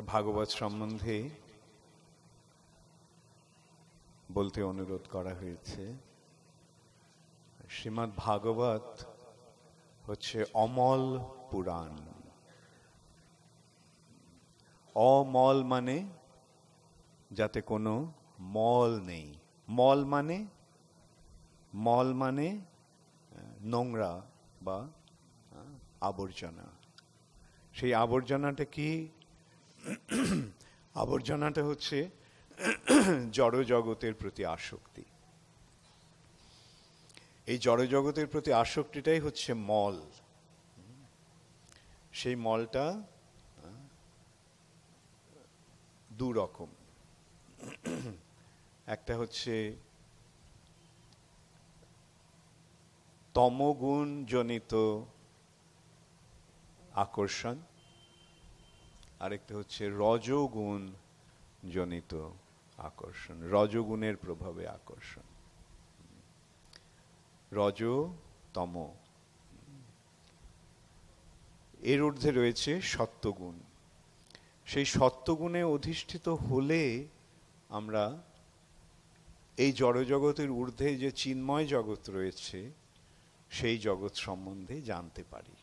কে ভাগবত সম্বন্ধে বলতে অনুরোধ করা হয়েছে শ্রীমৎ ভাগবত হচ্ছে অমল পুরাণ অমল মানে যাতে কোনো মল নেই মল মানে মল মানে নোংরা বা আবর্জনা সেই আবর্জনাটা কি আবর্জনাটা হচ্ছে জড়জগতের প্রতি আসক্তি এই জড়জগতের প্রতি আসক্তিটাই হচ্ছে মল সেই মলটা দুরকম একটা হচ্ছে তমগুণজনিত আকর্ষণ আরেকটা হচ্ছে রজগুণ জনিত আকর্ষণ রজগুণের প্রভাবে আকর্ষণ রজ তম এর ঊর্ধ্বে রয়েছে সত্ত্বগুণ সেই সত্ত্বগুণে অধিষ্ঠিত হলে আমরা এই জড়জগতের ঊর্ধ্বে যে চিন্ময় জগৎ রয়েছে সেই জগৎ সম্বন্ধে জানতে পারি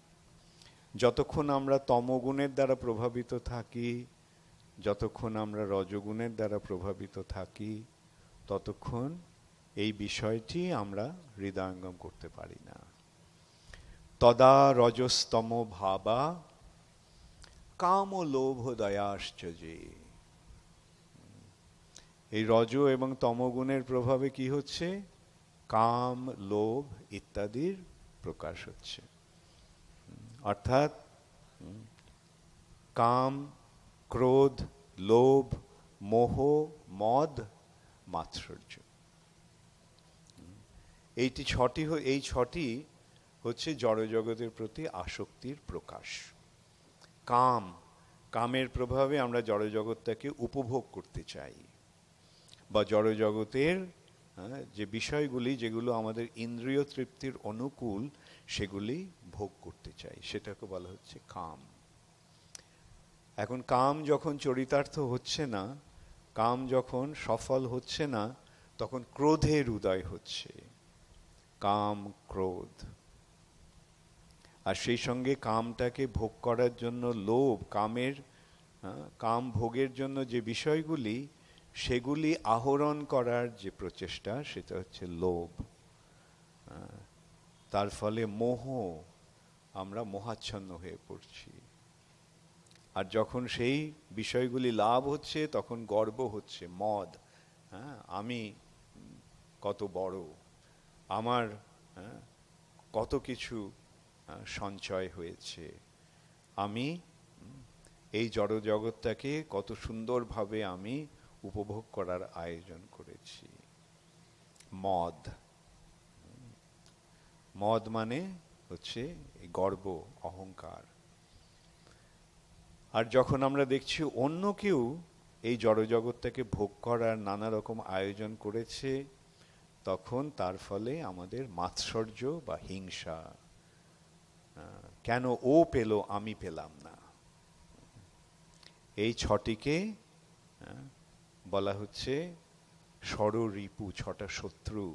যতক্ষণ আমরা তমগুণের দ্বারা প্রভাবিত থাকি যতক্ষণ আমরা রজগুণের দ্বারা প্রভাবিত থাকি ততক্ষণ এই বিষয়টি আমরা হৃদয়ঙ্গম করতে পারি না তদা রজস্তম ভাবা কাম ও লোভ দয়াশ্চর্যে এই রজ এবং তমগুণের প্রভাবে কি হচ্ছে কাম লোভ ইত্যাদির প্রকাশ হচ্ছে অর্থাৎ কাম ক্রোধ লোভ মোহ মদ মাৎসর্য এইটি ছটি এই ছটি হচ্ছে জড়জগতের প্রতি আসক্তির প্রকাশ কাম কামের প্রভাবে আমরা জড়জগৎটাকে উপভোগ করতে চাই বা জড়জগতের হ্যাঁ, যে বিষয়গুলি যেগুলো আমাদের ইন্দ্রিয় তৃপ্তির অনুকূল সেগুলি ভোগ করতে চাই সেটাকে বলা হচ্ছে কাম এখন কাম যখন চরিতার্থ হচ্ছে না কাম যখন সফল হচ্ছে না তখন ক্রোধের উদয় হচ্ছে কাম ক্রোধ আর সেই সঙ্গে কামটাকে ভোগ করার জন্য লোভ কামের কাম ভোগের জন্য যে বিষয়গুলি সেগুলি আহরণ করার যে প্রচেষ্টা সেটা হচ্ছে লোভ তার ফলে মোহ আমরা মোহাচ্ছন্ন হয়ে পড়ছি আর যখন সেই বিষয়গুলি লাভ হচ্ছে তখন গর্ব হচ্ছে মদ হ্যাঁ আমি কত বড় আমার হ্যাঁ, কত কিছু হ্যাঁ, সঞ্চয় হয়েছে আমি এই জড়জগৎটাকে কত সুন্দরভাবে আমি উপভোগ করার আয়োজন করেছি মদ মদ মানে হচ্ছে গর্ব অহংকার আর যখন আমরা দেখছি অন্য কেউ এই জড়জগৎটাকে ভোগ করার নানা রকম আয়োজন করেছে তখন তার ফলে আমাদের মাৎসর্য বা হিংসা কেন ও পেল আমি পেলাম না এই ছটিকে বলা হচ্ছে ষড়রিপু ছটা শত্রু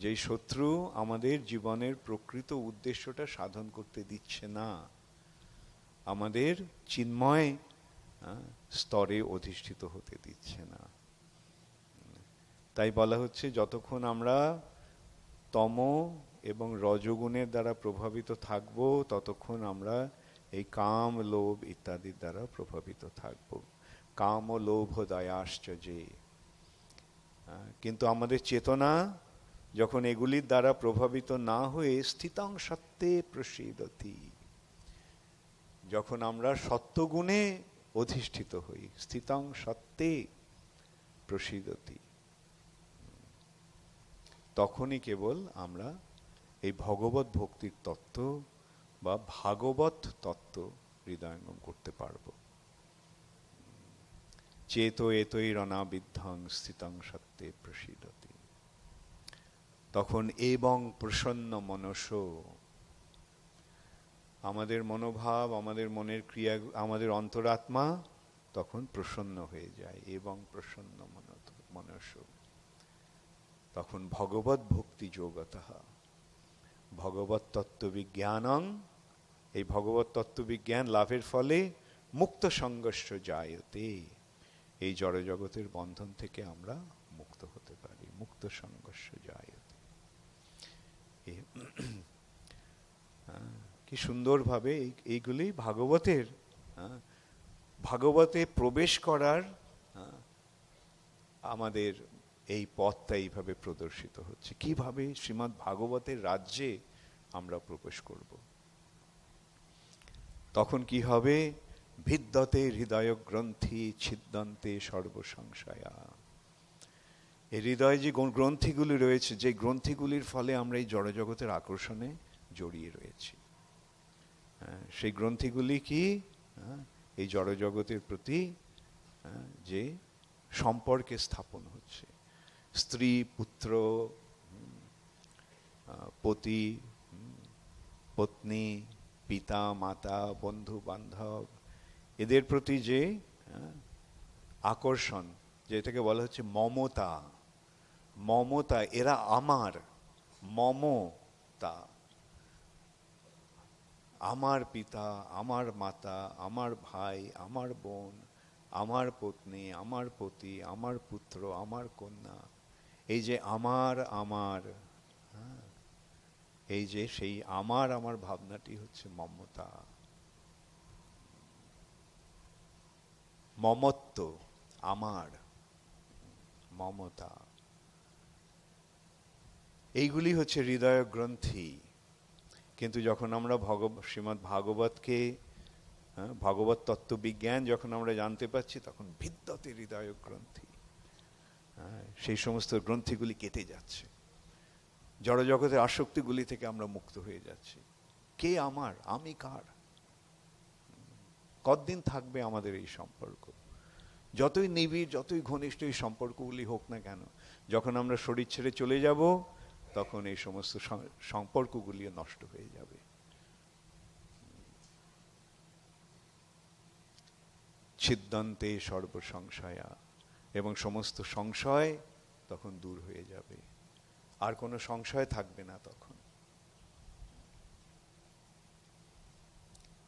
যে শত্রু আমাদের জীবনের প্রকৃত উদ্দেশ্যটা সাধন করতে দিচ্ছে না আমাদের চিন্ময় স্তরে অধিষ্ঠিত হতে দিচ্ছে না তাই বলা হচ্ছে যতক্ষণ আমরা তম এবং রজগুণের দ্বারা প্রভাবিত থাকব ততক্ষণ আমরা এই কাম লোভ ইত্যাদির দ্বারা প্রভাবিত থাকব কাম ও লোভ যে কিন্তু আমাদের চেতনা যখন এগুলির দ্বারা প্রভাবিত না হয়ে স্থিতাং সত্যে প্রসীদতি যখন আমরা সত্যগুণে অধিষ্ঠিত হই স্থিতাং সত্যে প্রসীদতি তখনই কেবল আমরা এই ভগবত ভক্তির তত্ত্ব বা ভাগবত তত্ত্ব হৃদয়ঙ্গম করতে পারব চেত এতই রণাবিধ্যাং স্থিতাং সত্যে প্রসীদতি তখন এবং প্রসন্ন মনস আমাদের মনোভাব আমাদের মনের ক্রিয়া আমাদের অন্তরাত্মা তখন প্রসন্ন হয়ে যায় এবং প্রসন্ন মনত মনস তখন ভগবত ভক্তি যোগত ভগবত তত্ত্ববিজ্ঞানং এই ভগবত তত্ত্ববিজ্ঞান লাভের ফলে মুক্ত সংঘর্ষ জায়তে এই জড়জগতের বন্ধন থেকে আমরা মুক্ত হতে পারি মুক্ত সংঘর্ষ যায় কি সুন্দরভাবে এইগুলি ভাগবতের ভাগবতে প্রবেশ করার আমাদের এই পথটা এইভাবে প্রদর্শিত হচ্ছে কিভাবে শ্রীমৎ ভাগবতের রাজ্যে আমরা প্রবেশ করব তখন কি হবে ভিদ্যতে হৃদয় গ্রন্থি ছিদ্দন্তে সর্বসংশয়া এই হৃদয়ে যে গ্রন্থিগুলি রয়েছে যে গ্রন্থিগুলির ফলে আমরা এই জড়জগতের আকর্ষণে জড়িয়ে রয়েছি হ্যাঁ, সেই গ্রন্থিগুলি কি হ্যাঁ, এই জড়জগতের প্রতি হ্যাঁ, যে সম্পর্কে স্থাপন হচ্ছে স্ত্রী পুত্র পতি পত্নী পিতা মাতা বন্ধু বান্ধব এদের প্রতি যে আকর্ষণ যেটাকে বলা হচ্ছে মমতা মমতা এরা আমার মমতা আমার পিতা আমার মাতা আমার ভাই আমার বোন আমার পত্নী আমার পতি আমার পুত্র আমার কন্যা এই যে আমার আমার হ্যাঁ? এই যে সেই আমার আমার ভাবনাটি হচ্ছে মমতা মমত্ব আমার মমতা এইগুলি হচ্ছে হৃদয় গ্রন্থি কিন্তু যখন আমরা ভগব শ্রীমৎ ভাগবতকে হ্যাঁ, ভগবত তত্ত্ববিজ্ঞান যখন আমরা জানতে পারছি তখন ভিদ্যতে হৃদয় গ্রন্থি হ্যাঁ, সেই সমস্ত গ্রন্থিগুলি কেটে যাচ্ছে জড়জগতের আসক্তিগুলি থেকে আমরা মুক্ত হয়ে যাচ্ছি কে আমার আমি কার কতদিন থাকবে আমাদের এই সম্পর্ক যতই নিবিড় যতই ঘনিষ্ঠ এই সম্পর্কগুলি হোক না কেন যখন আমরা শরীর ছেড়ে চলে যাব তখন এই সমস্ত সম্পর্কগুলি নষ্ট হয়ে যাবে সর্ব সর্বসংশয়া এবং সমস্ত সংশয় তখন দূর হয়ে যাবে আর কোনো সংশয় থাকবে না তখন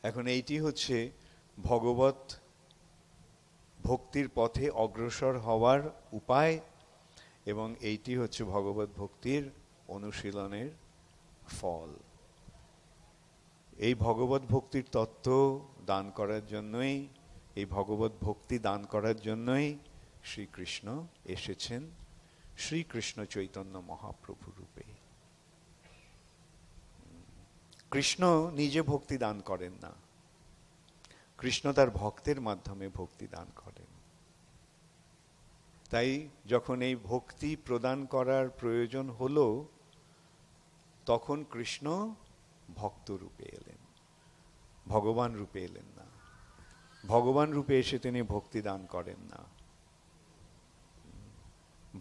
এখন এইটি হচ্ছে ভগবত ভক্তির পথে অগ্রসর হওয়ার উপায় এবং এইটি হচ্ছে ভগবত ভক্তির অনুশীলনের ফল এই ভগবত ভক্তির তত্ত্ব দান করার জন্যই এই ভগবত ভক্তি দান করার জন্যই শ্রীকৃষ্ণ এসেছেন শ্রীকৃষ্ণ চৈতন্য মহাপ্রভু রূপে কৃষ্ণ নিজে ভক্তি দান করেন না কৃষ্ণ তার ভক্তের মাধ্যমে ভক্তি দান করেন তাই যখন এই ভক্তি প্রদান করার প্রয়োজন হলো তখন কৃষ্ণ ভক্ত রূপে এলেন ভগবান রূপে এলেন না ভগবান রূপে এসে তিনি ভক্তি দান করেন না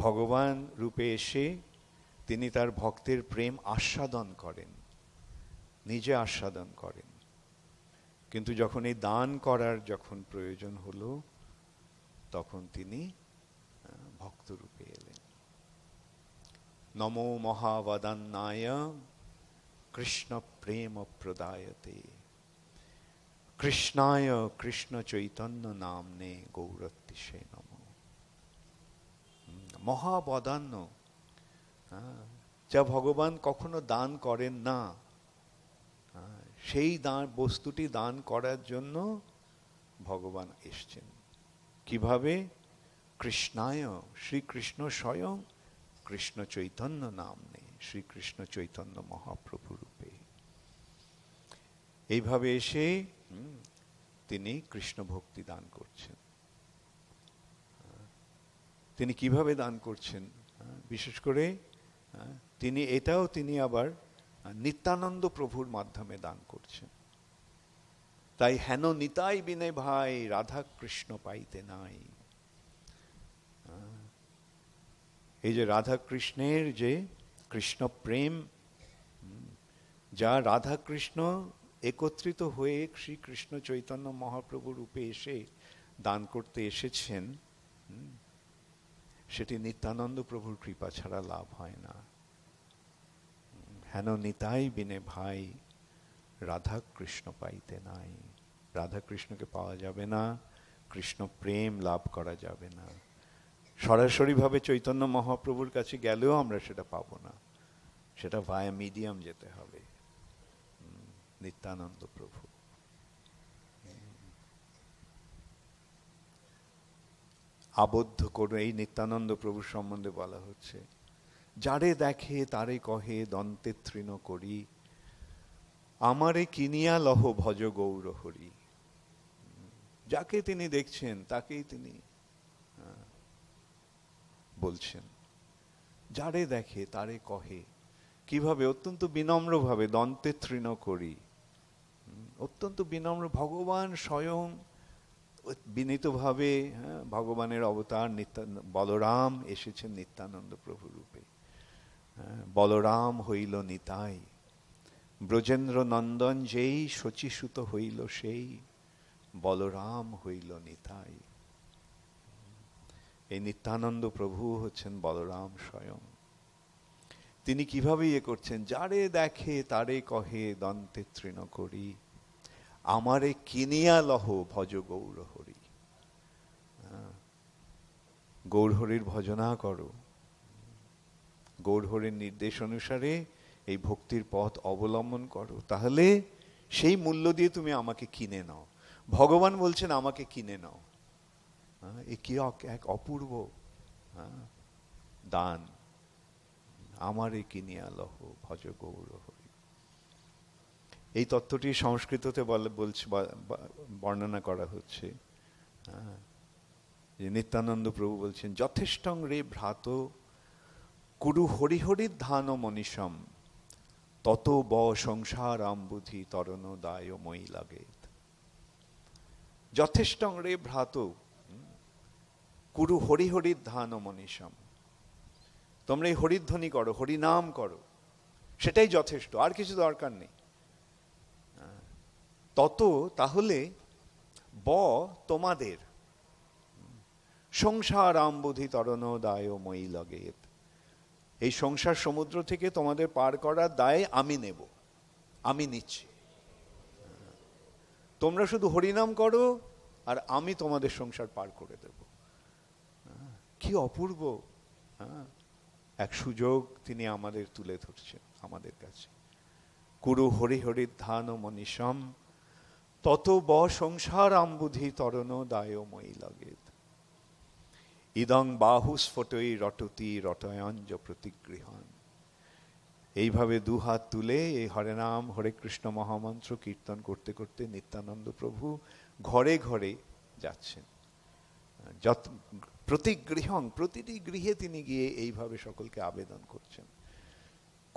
ভগবান রূপে এসে তিনি তার ভক্তের প্রেম আস্বাদন করেন নিজে আস্বাদন করেন কিন্তু যখন এই দান করার যখন প্রয়োজন হলো তখন তিনি ভক্তরূপে এলেন নমো মহাবদান্নায় কৃষ্ণ প্রেম প্রদায়তে কৃষ্ণায় কৃষ্ণ চৈতন্য নামনে গৌরত্তিষে নম মহাবদান্ন যা ভগবান কখনো দান করেন না সেই দান বস্তুটি দান করার জন্য ভগবান এসছেন কিভাবে কৃষ্ণায় শ্রীকৃষ্ণ স্বয়ং কৃষ্ণ চৈতন্য নাম নেই শ্রীকৃষ্ণ চৈতন্য মহাপ্রভু রূপে এইভাবে এসে তিনি কৃষ্ণ ভক্তি দান করছেন তিনি কিভাবে দান করছেন বিশেষ করে তিনি এটাও তিনি আবার নিত্যানন্দ প্রভুর মাধ্যমে দান করছেন তাই হেন নিতাই বিনে ভাই রাধা কৃষ্ণ পাইতে নাই এই যে রাধাকৃষ্ণের যে কৃষ্ণ প্রেম যা রাধাকৃষ্ণ একত্রিত হয়ে শ্রীকৃষ্ণ চৈতন্য মহাপ্রভু রূপে এসে দান করতে এসেছেন সেটি নিত্যানন্দ প্রভুর কৃপা ছাড়া লাভ হয় না হেন নিতাই বিনে ভাই রাধা কৃষ্ণ পাইতে নাই রাধা কৃষ্ণকে পাওয়া যাবে না কৃষ্ণ প্রেম লাভ করা যাবে না সরাসরিভাবে চৈতন্য মহাপ্রভুর কাছে গেলেও আমরা সেটা পাব না সেটা ভায়া মিডিয়াম যেতে হবে নিত্যানন্দ প্রভু আবদ্ধ করে এই নিত্যানন্দ প্রভুর সম্বন্ধে বলা হচ্ছে যারে দেখে তারে কহে দন্তে তৃণ করি আমারে কিনিয়া লহ ভজ গৌর হরি যাকে তিনি দেখছেন তাকেই তিনি বলছেন যারে দেখে তারে কহে কিভাবে অত্যন্ত বিনম্রভাবে দন্তে তৃণ করি অত্যন্ত বিনম্র ভগবান স্বয়ং বিনীতভাবে হ্যাঁ ভগবানের অবতার নিত্যান বলরাম এসেছেন নিত্যানন্দ প্রভু রূপে হ্যাঁ, বলরাম হইল নিতাই ব্রজেন্দ্র নন্দন যেই শচীসূত হইল সেই বলরাম হইল নিতাই এই নিত্যানন্দ প্রভু হচ্ছেন বলরাম স্বয়ং তিনি কিভাবে ইয়ে করছেন যারে দেখে তারে কহে দন্তে তৃণ করি আমারে কিনিয়া লহ ভজ গৌরহরি গৌরহরির ভজনা করো গৌরহরির নির্দেশ অনুসারে এই ভক্তির পথ অবলম্বন করো তাহলে সেই মূল্য দিয়ে তুমি আমাকে কিনে নাও ভগবান বলছেন আমাকে কিনে নাও হ্যাঁ, এ এক অপূর্ব হ্যাঁ, দান আমার কিনিয়া লহ ভজ গৌর হরি এই তত্ত্বটি সংস্কৃততে বলছে বর্ণনা করা হচ্ছে হ্যাঁ, যে নিত্যানন্দ প্রভু বলছেন যথেষ্টং রে ভ্রাত কুরু হরিহরির ধান মনীষম তত ব সংসার আম্বুধি তরণ দায় মই লাগে যথেষ্টং রে ভ্রাত কুরু হরি ধান ও মনীষম তোমরা এই হরিধ্বনি করো হরিনাম করো সেটাই যথেষ্ট আর কিছু দরকার নেই তত তাহলে ব তোমাদের সংসার আম্বুধি তরণ দায় ও মই এই সংসার সমুদ্র থেকে তোমাদের পার করার দায় আমি নেব আমি নিচ্ছি তোমরা শুধু হরিনাম করো আর আমি তোমাদের সংসার পার করে দেব কি অপূর্ব হ্যাঁ, এক সুযোগ তিনি আমাদের তুলে ধরছেন আমাদের কাছে কুরু হরি ধান মনীষম তত ব সংসার আম্বুধি তরণ দায় মই লগেত ইদং বাহুস্ফটই রটতি রটয়ঞ্জ প্রতিগৃহণ এইভাবে দুহাত তুলে এই হরে নাম হরে কৃষ্ণ মহামন্ত্র কীর্তন করতে করতে নিত্যানন্দ প্রভু ঘরে ঘরে যাচ্ছেন যত প্রতি গৃহং প্রতিটি গৃহে তিনি গিয়ে এইভাবে সকলকে আবেদন করছেন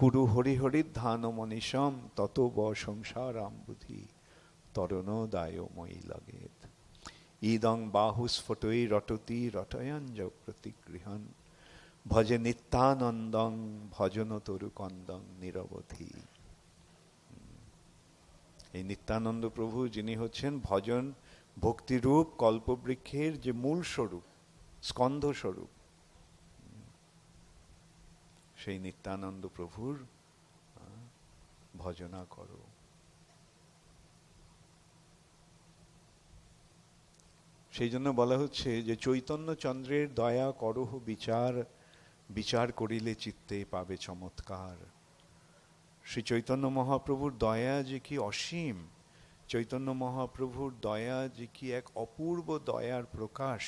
কুরু হরি হরিহরির ধান মনীষম তত ব সংসার আমবুধি দায় মই লগে ইদং বাহু স্ফটই রটতি রটয়ঞ্জ গৃহন ভজে নিত্যানন্দং ভজন তরু কন্দং নিরবধি এই নিত্যানন্দ প্রভু যিনি হচ্ছেন ভজন ভক্তিরূপ কল্পবৃক্ষের যে মূল স্বরূপ স্কন্ধ স্বরূপ সেই নিত্যানন্দ প্রভুর ভজনা করো সেই জন্য বলা হচ্ছে যে চৈতন্য চন্দ্রের দয়া করহ বিচার বিচার করিলে চিত্তে পাবে চমৎকার শ্রী চৈতন্য মহাপ্রভুর দয়া যে কি অসীম চৈতন্য মহাপ্রভুর দয়া যে কি এক অপূর্ব দয়ার প্রকাশ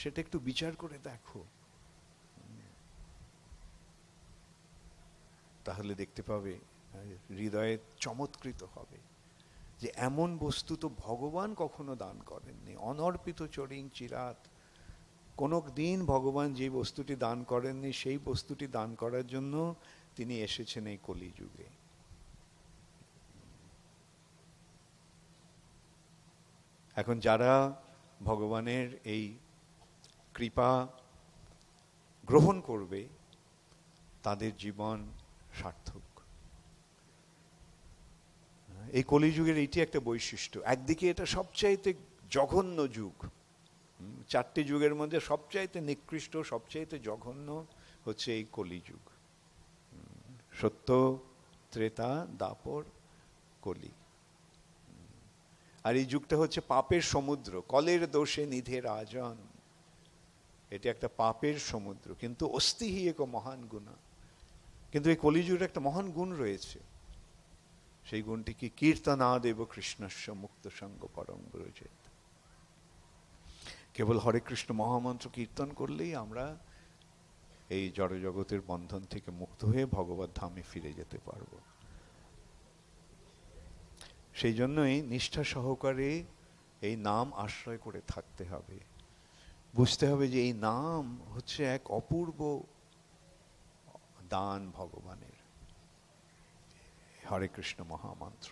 সেটা একটু বিচার করে দেখো তাহলে দেখতে পাবে হৃদয়ে চমৎকৃত হবে যে এমন বস্তু তো ভগবান কখনো দান করেননি অনর্পিত চরিং চিরাত কোনো দিন ভগবান যে বস্তুটি দান করেননি সেই বস্তুটি দান করার জন্য তিনি এসেছেন এই কলিযুগে এখন যারা ভগবানের এই কৃপা গ্রহণ করবে তাদের জীবন সার্থক এই কলিযুগের এটি একটা বৈশিষ্ট্য একদিকে এটা সবচাইতে জঘন্য যুগ চারটি যুগের মধ্যে সবচাইতে নিকৃষ্ট সবচাইতে জঘন্য হচ্ছে এই কলিযুগ সত্য ত্রেতা দাপর কলি আর এই যুগটা হচ্ছে পাপের সমুদ্র কলের দোষে নিধে রাজন এটি একটা পাপের সমুদ্র কিন্তু অস্থিহী এক মহান গুণা কিন্তু এই কলিযুগের একটা মহান গুণ রয়েছে সেই গুণটি কি কীর্তনা দেব কৃষ্ণস্ব মুক্ত সঙ্গ পরম রয়েছে কেবল হরে কৃষ্ণ মহামন্ত্র কীর্তন করলেই আমরা এই জড়জগতের বন্ধন থেকে মুক্ত হয়ে ভগবত ধামে ফিরে যেতে পারবো সেই জন্যই নিষ্ঠা সহকারে এই নাম আশ্রয় করে থাকতে হবে বুঝতে হবে যে এই নাম হচ্ছে এক অপূর্ব দান ভগবানের হরে কৃষ্ণ মহামন্ত্র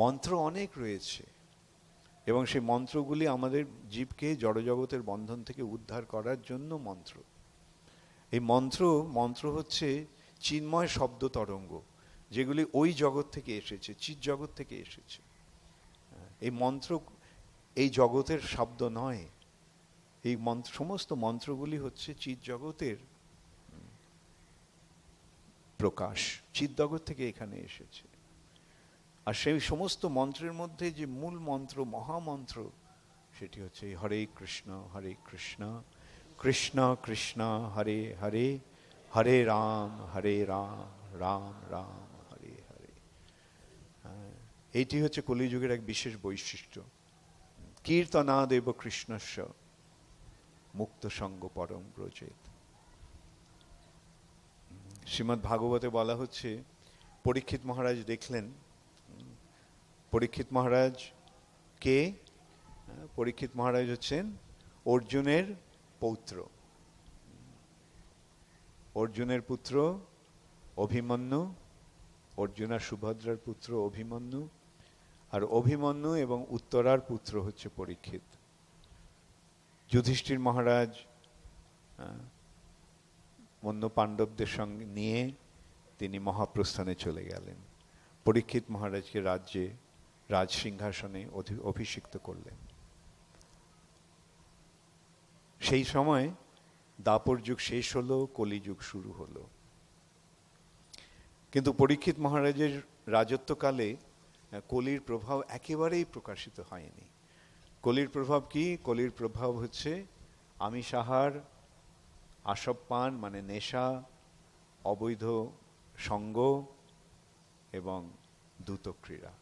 মন্ত্র অনেক রয়েছে এবং সেই মন্ত্রগুলি আমাদের জীবকে জড়জগতের বন্ধন থেকে উদ্ধার করার জন্য মন্ত্র এই মন্ত্র মন্ত্র হচ্ছে চিন্ময় শব্দ তরঙ্গ যেগুলি ওই জগৎ থেকে এসেছে চিৎ জগৎ থেকে এসেছে এই মন্ত্র এই জগতের শব্দ নয় এই মন্ত্র সমস্ত মন্ত্রগুলি হচ্ছে চিৎ জগতের প্রকাশ চিৎ জগৎ থেকে এখানে এসেছে আর সেই সমস্ত মন্ত্রের মধ্যে যে মূল মন্ত্র মহামন্ত্র সেটি হচ্ছে হরে কৃষ্ণ হরে কৃষ্ণ কৃষ্ণ কৃষ্ণ হরে হরে হরে রাম হরে রাম রাম রাম এইটি হচ্ছে কলিযুগের এক বিশেষ বৈশিষ্ট্য কীর্তনা দেব কৃষ্ণস্ব মুক্ত সঙ্গ পরম ব্রজেত শ্রীমৎ ভাগবতে বলা হচ্ছে পরীক্ষিত মহারাজ দেখলেন পরীক্ষিত মহারাজ কে পরীক্ষিত মহারাজ হচ্ছেন অর্জুনের পৌত্র অর্জুনের পুত্র অভিমন্যু অর্জুনা সুভদ্রার পুত্র অভিমন্যু আর অভিমন্যু এবং উত্তরার পুত্র হচ্ছে পরীক্ষিত যুধিষ্ঠির মহারাজ অন্য পাণ্ডবদের সঙ্গে নিয়ে তিনি মহাপ্রস্থানে চলে গেলেন পরীক্ষিত মহারাজকে রাজ্যে রাজ সিংহাসনে অভিষিক্ত করলেন সেই সময় দাপর যুগ শেষ হলো কলিযুগ শুরু হলো কিন্তু পরীক্ষিত মহারাজের রাজত্বকালে কলির প্রভাব একেবারেই প্রকাশিত হয়নি কলির প্রভাব কি কলির প্রভাব হচ্ছে আমি সাহার আসব পান মানে নেশা অবৈধ সঙ্গ এবং দ্রুত ক্রীড়া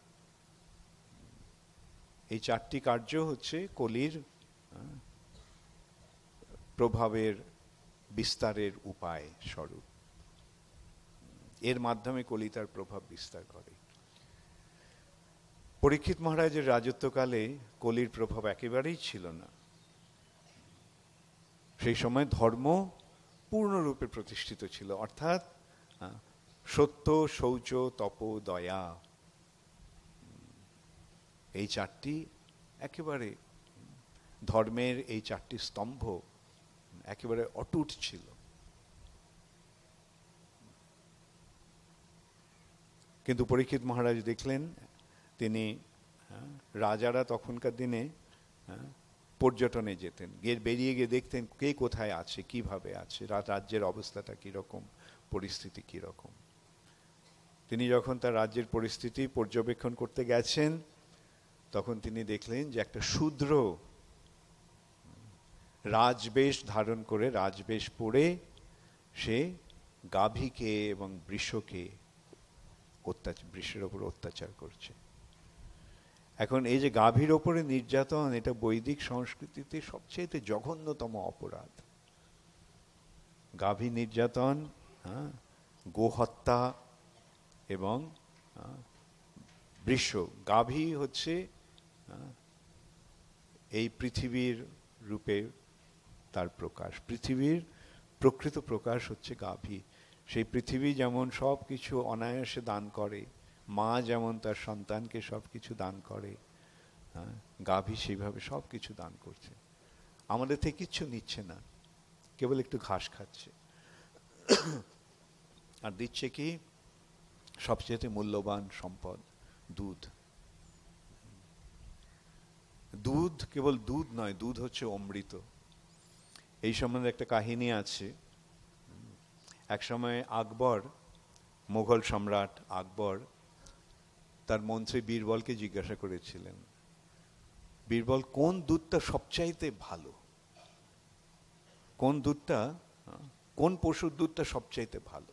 এই চারটি কার্য হচ্ছে কলির প্রভাবের বিস্তারের উপায় স্বরূপ এর মাধ্যমে কলি তার প্রভাব বিস্তার করে পরীক্ষিত মহারাজের রাজত্বকালে কলির প্রভাব একেবারেই ছিল না সেই সময় ধর্ম পূর্ণরূপে প্রতিষ্ঠিত ছিল অর্থাৎ সত্য শৌচ তপ দয়া এই চারটি একেবারে ধর্মের এই চারটি স্তম্ভ একেবারে অটুট ছিল কিন্তু পরীক্ষিত মহারাজ দেখলেন তিনি হ্যাঁ, রাজারা তখনকার দিনে হ্যাঁ, পর্যটনে যেতেন গিয়ে বেরিয়ে গিয়ে দেখতেন কে কোথায় আছে কিভাবে আছে রাজ্যের অবস্থাটা কীরকম পরিস্থিতি কীরকম তিনি যখন তার রাজ্যের পরিস্থিতি পর্যবেক্ষণ করতে গেছেন তখন তিনি দেখলেন যে একটা শূদ্র হ্যাঁ, রাজবেশ ধারণ করে রাজবেশ পরে সে গাভীকে এবং বৃষকে অত্যাচার বৃষের ওপর অত্যাচার করছে এখন এই যে গাভীর ওপরে নির্যাতন এটা বৈদিক সংস্কৃতিতে সবচেয়ে জঘন্যতম অপরাধ গাভী নির্যাতন হ্যাঁ গোহত্যা এবং হ্যাঁ, বৃষ্য গাভী হচ্ছে হ্যাঁ, এই পৃথিবীর রূপে তার প্রকাশ পৃথিবীর প্রকৃত প্রকাশ হচ্ছে গাভী সেই পৃথিবী যেমন সব কিছু অনায়াসে দান করে মা যেমন তার সন্তানকে সব কিছু দান করে হ্যাঁ গাভী সেইভাবে সব কিছু দান করছে আমাদের থেকে কিচ্ছু নিচ্ছে না কেবল একটু ঘাস খাচ্ছে আর দিচ্ছে কি সবচেয়ে মূল্যবান সম্পদ দুধ দুধ কেবল দুধ নয় দুধ হচ্ছে অমৃত এই সম্বন্ধে একটা কাহিনী আছে এক সময় আকবর মোঘল সম্রাট আকবর তার মন্ত্রী বীরবলকে জিজ্ঞাসা করেছিলেন বীরবল কোন দুধটা সবচাইতে ভালো কোন দুধটা কোন পশুর দুধটা সবচাইতে ভালো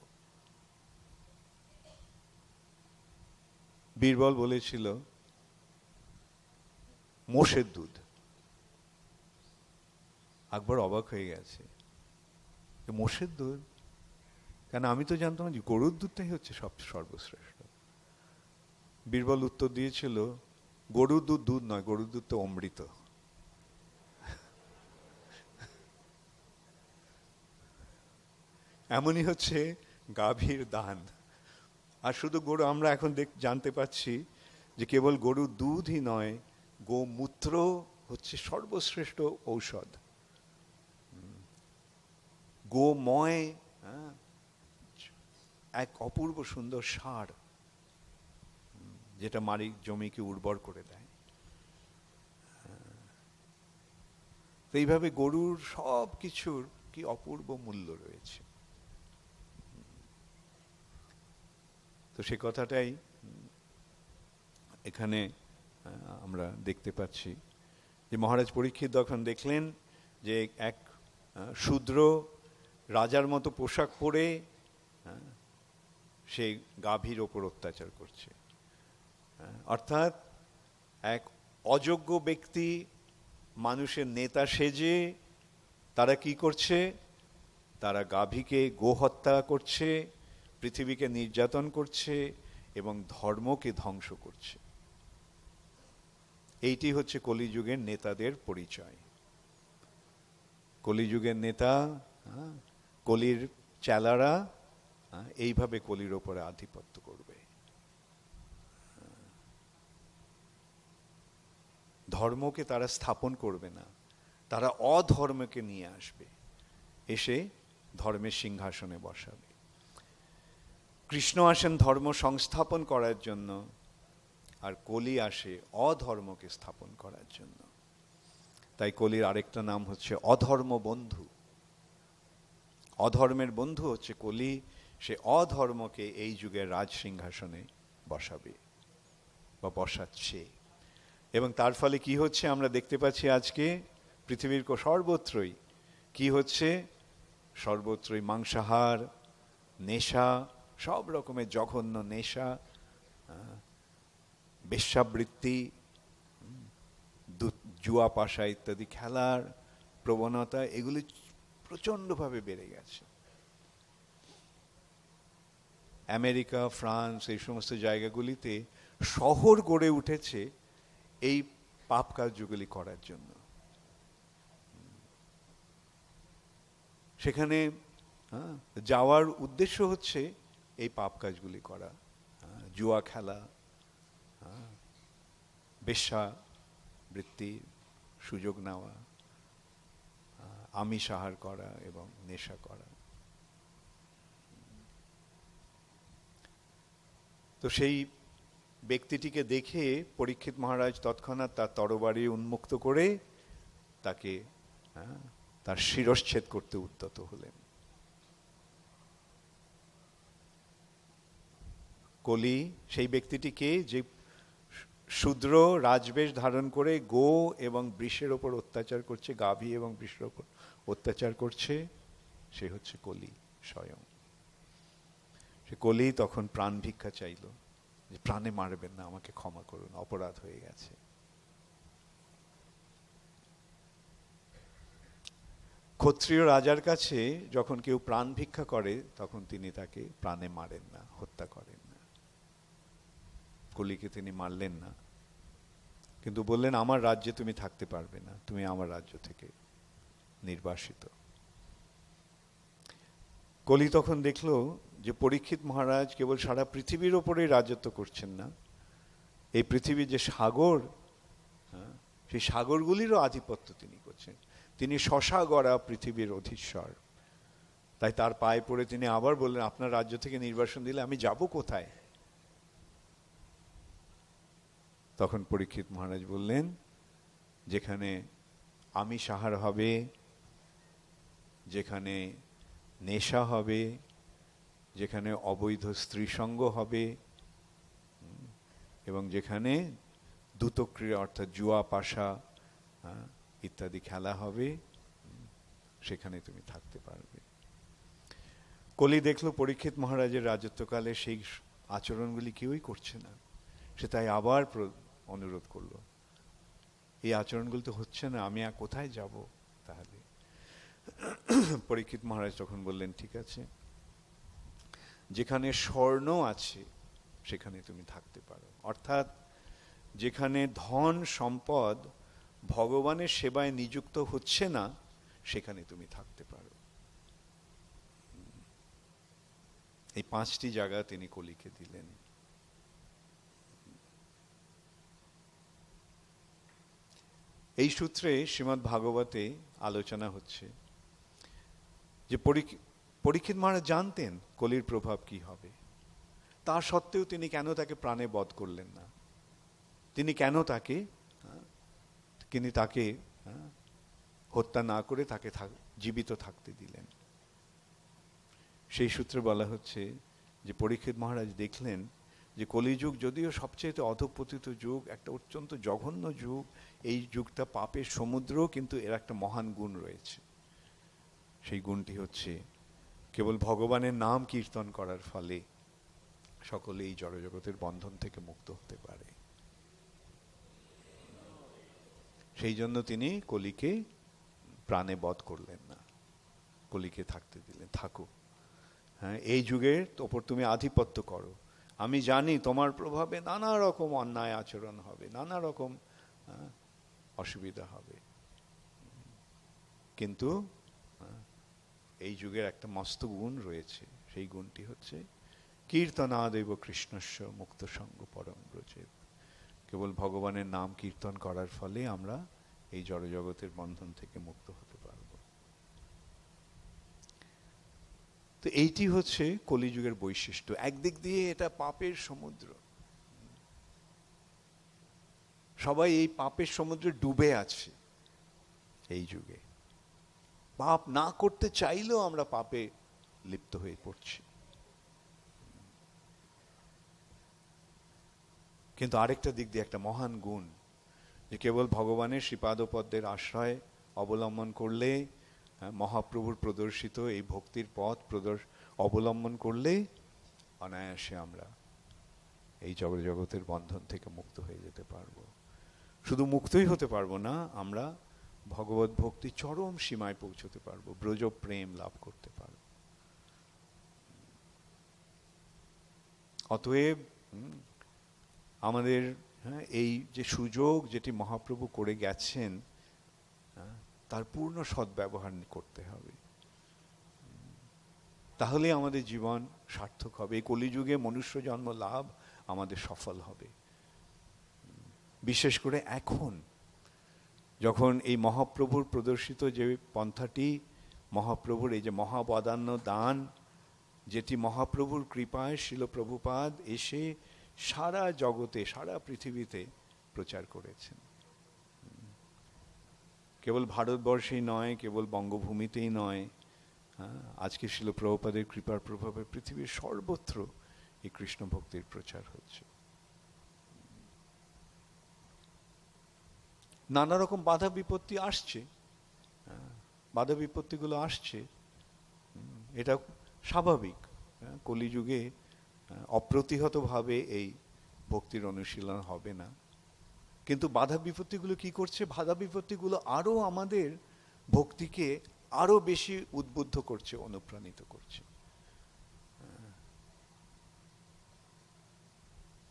বীরবল বলেছিল মোষের দুধ আকবর অবাক হয়ে গেছে মোষের দুধ কেন আমি তো জানতাম যে গরুর দুধটাই হচ্ছে সব সর্বশ্রেষ্ঠ বীরবল উত্তর দিয়েছিল গরুর দুধ দুধ নয় গরুর দুধ তো অমৃত এমনই হচ্ছে গাভীর দান আর শুধু গরু আমরা এখন দেখ জানতে পাচ্ছি যে কেবল গরু দুধই নয় গোমূত্র হচ্ছে সর্বশ্রেষ্ঠ ঔষধ গোময় হ্যাঁ, এক অপূর্ব সুন্দর সার যেটা মারি জমিকে উর্বর করে দেয় তো এইভাবে গরুর সব কিছুর কি অপূর্ব মূল্য রয়েছে তো সে কথাটাই এখানে আমরা দেখতে পাচ্ছি যে মহারাজ পরীক্ষিত তখন দেখলেন যে এক শূদ্র রাজার মতো পোশাক পরে সে গাভীর ওপর অত্যাচার করছে অর্থাৎ এক অযোগ্য ব্যক্তি মানুষের নেতা সেজে তারা কি করছে তারা গাভীকে গোহত্যা করছে পৃথিবীকে নির্যাতন করছে এবং ধর্মকে ধ্বংস করছে এইটি হচ্ছে কলিযুগের নেতাদের পরিচয় কলিযুগের নেতা হ্যাঁ, কলির চেলারা হ্যাঁ, এইভাবে কলির ওপরে আধিপত্য করবে ধর্মকে তারা স্থাপন করবে না তারা অধর্মকে নিয়ে আসবে এসে ধর্মের সিংহাসনে বসাবে কৃষ্ণ আসেন ধর্ম সংস্থাপন করার জন্য আর কলি আসে অধর্মকে স্থাপন করার জন্য তাই কলির আরেকটা নাম হচ্ছে অধর্ম বন্ধু অধর্মের বন্ধু হচ্ছে কলি সে অধর্মকে এই যুগের রাজ সিংহাসনে বসাবে বা বসাচ্ছে এবং তার ফলে কি হচ্ছে আমরা দেখতে পাচ্ছি আজকে পৃথিবীর সর্বত্রই কি হচ্ছে সর্বত্রই মাংসাহার নেশা সব রকমের জঘন্য নেশা বেশ্যাবৃত্তি জুয়া পাশা ইত্যাদি খেলার প্রবণতা এগুলি প্রচণ্ডভাবে বেড়ে গেছে আমেরিকা ফ্রান্স এই সমস্ত জায়গাগুলিতে শহর গড়ে উঠেছে এই পাপ কার্যগুলি করার জন্য সেখানে যাওয়ার উদ্দেশ্য হচ্ছে এই পাপ কাজগুলি করা জুয়া খেলা বেশ্যা বৃত্তির সুযোগ নেওয়া আমি সাহার করা এবং নেশা করা তো সেই ব্যক্তিটিকে দেখে পরীক্ষিত মহারাজ তৎক্ষণাৎ তার তরবারি উন্মুক্ত করে তাকে হ্যাঁ, তার শিরশ্ছেদ করতে উদ্যত হলেন কলি সেই ব্যক্তিটিকে যে শূদ্র রাজবেশ ধারণ করে গো এবং বৃষের ওপর অত্যাচার করছে গাভী এবং বৃষের ওপর অত্যাচার করছে সে হচ্ছে কলি স্বয়ং সে কলি তখন প্রাণ ভিক্ষা চাইল প্রাণে মারবেন না আমাকে ক্ষমা করুন অপরাধ হয়ে গেছে ক্ষত্রিয় রাজার কাছে যখন কেউ প্রাণ ভিক্ষা করে তখন তিনি তাকে প্রাণে মারেন না হত্যা করেন না কলিকে তিনি মারলেন না কিন্তু বললেন আমার রাজ্যে তুমি থাকতে পারবে না তুমি আমার রাজ্য থেকে নির্বাসিত কলি তখন দেখলো যে পরীক্ষিত মহারাজ কেবল সারা পৃথিবীর ওপরেই রাজত্ব করছেন না এই পৃথিবীর যে সাগর হ্যাঁ, সেই সাগরগুলিরও আধিপত্য তিনি করছেন তিনি শশা গড়া পৃথিবীর অধীশ্বর তাই তার পায়ে পড়ে তিনি আবার বললেন আপনার রাজ্য থেকে নির্বাসন দিলে আমি যাব কোথায় তখন পরীক্ষিত মহারাজ বললেন যেখানে আমি সাহার হবে যেখানে নেশা হবে যেখানে অবৈধ সঙ্গ হবে এবং যেখানে দ্রুতক্রিয়া অর্থাৎ জুয়া পাশা ইত্যাদি খেলা হবে সেখানে তুমি থাকতে পারবে কলি দেখলো পরীক্ষিত মহারাজের রাজত্বকালে সেই আচরণগুলি কেউই করছে না সে তাই আবার অনুরোধ করলো এই আচরণগুলি তো হচ্ছে না আমি আর কোথায় যাব তাহলে পরীক্ষিত মহারাজ তখন বললেন ঠিক আছে যেখানে স্বর্ণ আছে সেখানে তুমি থাকতে পারো অর্থাৎ যেখানে ধন সম্পদ ভগবানের সেবায় নিযুক্ত হচ্ছে না সেখানে তুমি থাকতে পারো এই পাঁচটি জায়গা তিনি কলিকে দিলেন এই সূত্রে শ্রীমদ্ ভাগবতে আলোচনা হচ্ছে যে পরীক্ষিত মহারাজ জানতেন কলির প্রভাব কি হবে তা সত্ত্বেও তিনি কেন তাকে প্রাণে বধ করলেন না তিনি কেন তাকে হ্যাঁ, তিনি তাকে হ্যাঁ, হত্যা না করে তাকে জীবিত থাকতে দিলেন সেই সূত্রে বলা হচ্ছে যে পরীক্ষিত মহারাজ দেখলেন যে কলিযুগ যদিও সবচেয়ে অধপতিত যুগ একটা অত্যন্ত জঘন্য যুগ এই যুগটা পাপের সমুদ্র কিন্তু এর একটা মহান গুণ রয়েছে সেই গুণটি হচ্ছে কেবল ভগবানের নাম কীর্তন করার ফলে সকলে এই জড়জগতের বন্ধন থেকে মুক্ত হতে পারে সেই জন্য তিনি কলিকে প্রাণে বধ করলেন না কলিকে থাকতে দিলেন থাকো হ্যাঁ এই যুগের ওপর তুমি আধিপত্য করো আমি জানি তোমার প্রভাবে নানা রকম অন্যায় আচরণ হবে নানা রকম হ্যাঁ, অসুবিধা হবে কিন্তু এই যুগের একটা মস্ত গুণ রয়েছে সেই গুণটি হচ্ছে কীর্তনা দেব কৃষ্ণস্ব মুক্ত সঙ্গ পরম ব্রজেব কেবল ভগবানের নাম কীর্তন করার ফলে আমরা এই জড়জগতের বন্ধন থেকে মুক্ত হতে পারব তো এইটি হচ্ছে কলিযুগের বৈশিষ্ট্য একদিক দিয়ে এটা পাপের সমুদ্র সবাই এই পাপের সমুদ্রে ডুবে আছে এই যুগে পাপ না করতে চাইলেও আমরা পাপে লিপ্ত হয়ে পড়ছি কিন্তু আরেকটা দিক দিয়ে একটা মহান গুণ যে কেবল ভগবানের শ্রীপাদপদ্মের আশ্রয় অবলম্বন করলে হ্যাঁ, মহাপ্রভুর প্রদর্শিত এই ভক্তির পথ প্রদর্শ অবলম্বন করলে অনায়াসে আমরা এই জগৎ জগতের বন্ধন থেকে মুক্ত হয়ে যেতে পারবো শুধু মুক্তই হতে পারবো না আমরা ভগবত ভক্তি চরম সীমায় পৌঁছতে পারবো ব্রজ প্রেম লাভ করতে পারব অতএব আমাদের হ্যাঁ, এই যে সুযোগ যেটি মহাপ্রভু করে গেছেন হ্যাঁ, তার পূর্ণ সদ্ব্যবহার করতে হবে তাহলে আমাদের জীবন সার্থক হবে এই কলিযুগে মনুষ্য জন্ম লাভ আমাদের সফল হবে বিশেষ করে এখন যখন এই মহাপ্রভুর প্রদর্শিত যে পন্থাটি মহাপ্রভুর এই যে মহাবাদান্য দান যেটি মহাপ্রভুর কৃপায় শিলপ্রভুপাদ এসে সারা জগতে সারা পৃথিবীতে প্রচার করেছেন কেবল ভারতবর্ষেই নয় কেবল বঙ্গভূমিতেই নয় হ্যাঁ, আজকে শিলপ্রভুপাদের কৃপার প্রভাবে পৃথিবীর সর্বত্র এই কৃষ্ণ ভক্তির প্রচার হচ্ছে নানা রকম বাধা বিপত্তি আসছে হ্যাঁ, বাধা বিপত্তিগুলো আসছে এটা স্বাভাবিক হ্যাঁ, কলিযুগে হ্যাঁ, অপ্রতিহতভাবে এই ভক্তির অনুশীলন হবে না কিন্তু বাধা বিপত্তিগুলো কি করছে বাধা বিপত্তিগুলো আরও আমাদের ভক্তিকে আরও বেশি উদ্বুদ্ধ করছে অনুপ্রাণিত করছে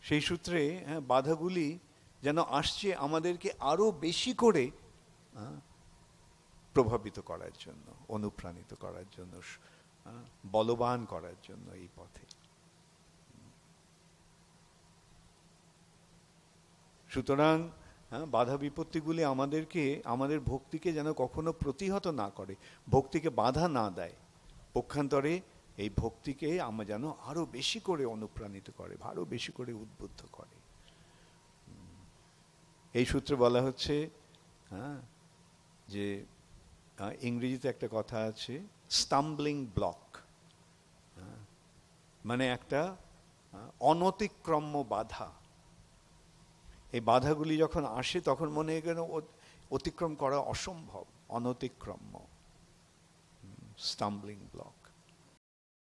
সেই সূত্রে বাধাগুলি যেন আসছে আমাদেরকে আরও বেশি করে প্রভাবিত করার জন্য অনুপ্রাণিত করার জন্য বলবান করার জন্য এই পথে সুতরাং বাধা বিপত্তিগুলি আমাদেরকে আমাদের ভক্তিকে যেন কখনো প্রতিহত না করে ভক্তিকে বাধা না দেয় পক্ষান্তরে এই ভক্তিকে আমরা যেন আরও বেশি করে অনুপ্রাণিত করে আরও বেশি করে উদ্বুদ্ধ করে এই সূত্রে বলা হচ্ছে হ্যাঁ যে ইংরেজিতে একটা কথা আছে স্টাম্বলিং হ্যাঁ, ব্লক মানে একটা অনতিক্রম্য বাধা এই বাধাগুলি যখন আসে তখন মনে হয় কেন অতিক্রম করা অসম্ভব অনতিক্রম্য স্টাম্বলিং ব্লক